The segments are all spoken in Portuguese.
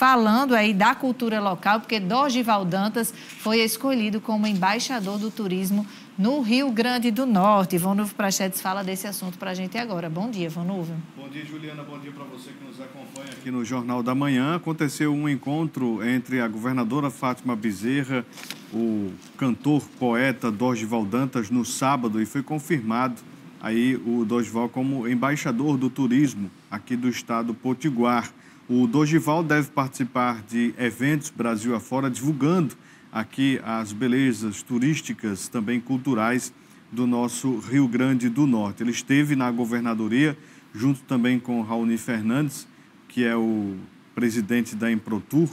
falando aí da cultura local, porque Dorgival Dantas foi escolhido como embaixador do turismo no Rio Grande do Norte. Vonuvo Prachetes fala desse assunto para a gente agora. Bom dia, Vonuvo. Bom dia, Juliana. Bom dia para você que nos acompanha aqui no Jornal da Manhã. Aconteceu um encontro entre a governadora Fátima Bezerra, o cantor, poeta Dorgival Dantas, no sábado e foi confirmado aí o Dorgival como embaixador do turismo aqui do estado Potiguar. O Dogival deve participar de eventos Brasil afora, divulgando aqui as belezas turísticas, também culturais, do nosso Rio Grande do Norte. Ele esteve na governadoria, junto também com Raoni Fernandes, que é o presidente da Improtur,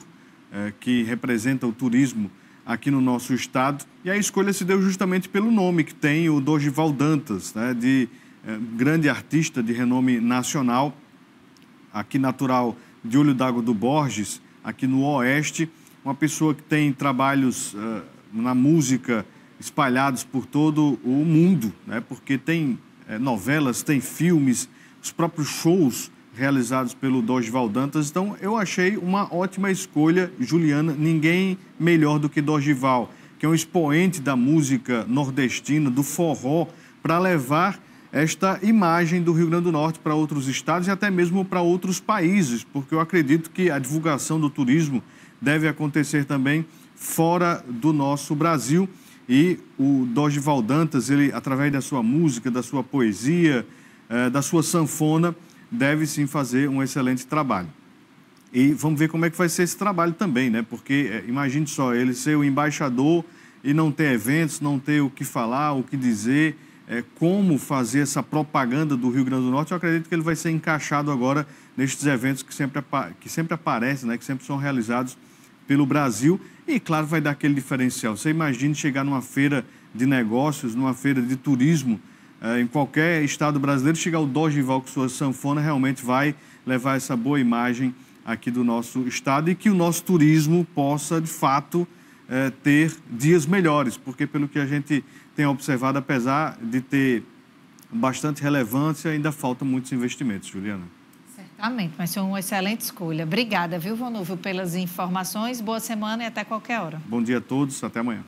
eh, que representa o turismo aqui no nosso estado. E a escolha se deu justamente pelo nome que tem o Dogival Dantas, né, de eh, grande artista de renome nacional, aqui natural de Olho d'Água do Borges, aqui no Oeste, uma pessoa que tem trabalhos uh, na música espalhados por todo o mundo, né? porque tem é, novelas, tem filmes, os próprios shows realizados pelo Dorival Dantas. Então, eu achei uma ótima escolha, Juliana. Ninguém melhor do que Dorival, que é um expoente da música nordestina, do forró, para levar esta imagem do Rio Grande do Norte para outros estados e até mesmo para outros países, porque eu acredito que a divulgação do turismo deve acontecer também fora do nosso Brasil. E o Dogival Dantas, ele, através da sua música, da sua poesia, eh, da sua sanfona, deve sim fazer um excelente trabalho. E vamos ver como é que vai ser esse trabalho também, né? Porque eh, imagine só, ele ser o embaixador e não ter eventos, não ter o que falar, o que dizer, é, como fazer essa propaganda do Rio Grande do Norte, eu acredito que ele vai ser encaixado agora nestes eventos que sempre, que sempre aparecem, né, que sempre são realizados pelo Brasil. E, claro, vai dar aquele diferencial. Você imagina chegar numa feira de negócios, numa feira de turismo, é, em qualquer estado brasileiro, chegar o Dogival com sua sanfona realmente vai levar essa boa imagem aqui do nosso estado e que o nosso turismo possa, de fato, é, ter dias melhores, porque pelo que a gente tem observado, apesar de ter bastante relevância, ainda faltam muitos investimentos, Juliana. Certamente, mas foi uma excelente escolha. Obrigada, viu, Vonúvio, pelas informações. Boa semana e até qualquer hora. Bom dia a todos, até amanhã.